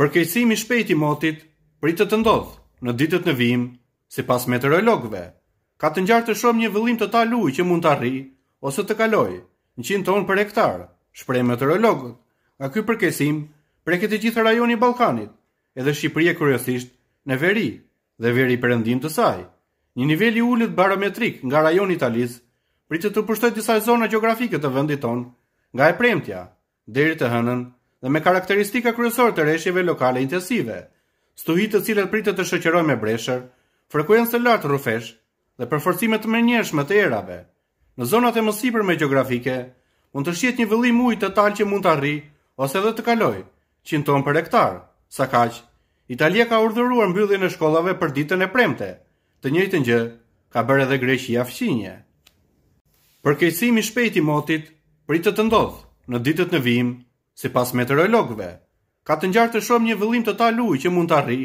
Përkejsimi shpejt i motit i të ndodhë në ditët në vim, si pas meteorologve. Ka të njartë të shumë një vëllim të ta lujë që mund të arri, ose të kaloj, në qinë tonë për hektarë, shprej meteorologët. nga ky përkesim për e gjithë rajoni Ballkanit, edhe Shqipëria kuriozisht në veri dhe veri perëndim të saj. Një nivel i ulët barometrik nga rajoni Italis pritet të pushtojë disa zona gjeografike të vendit ton, nga e premtja deri të hënën dhe me karakteristika kryesore të rreshjeve lokale intensive, stuhit të cilat pritet të shoqërojnë me breshër, frekuencë të lartë rrufesh dhe përforcime të mënjeshme të erave. Në zonat e mësipërme gjeografike mund të shihet një vëllim uji të tal që mund të arrijë ose edhe të kaloj 100 ton për hektar, sa kaq Italia ka urdhëruar mbylljen e shkollave për ditën e premte. Të njëjtën gjë ka bërë edhe Greqia fqinje. Përkeqësimi i shpejtë i motit pritet të ndodhë në ditët në vim, Si pas meteorologve, ka të njartë të shumë një vëllim të talu që mund të arri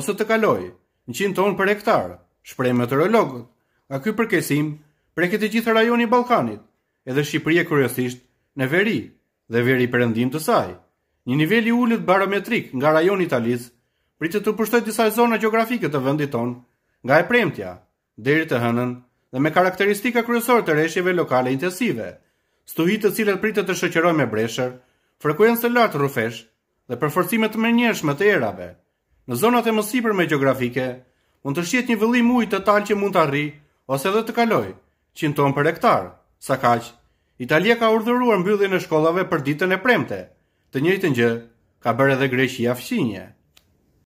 ose të kaloj në qinë tonë për hektarë, shprej meteorologët, nga ky përkesim prej këtë gjithë rajoni Balkanit, edhe Shqipëria kërësisht në veri dhe veri përëndim të saj. Një nivelli ullit barometrik nga rajoni Italisë pritë të përshtoj disa zona geografikët të vendit tonë nga e premtja, deri të hënën dhe me karakteristika kryesore të reshjeve lokale intensive, stuhit të cilat pritë të shëqeroj me breshër, frekuencë të lartë rrufesh dhe përforcime të mirënjeshme të erave. Në zonat e mësipërme gjeografike mund të shihet një vëllim uji total që mund të arrijë ose edhe të kalojë 100 ton për hektar, sa kaq Italia ka urdhëruar mbylljen e shkollave për ditën e premte. Të njëjtën gjë ka bërë edhe Greqia fqinje.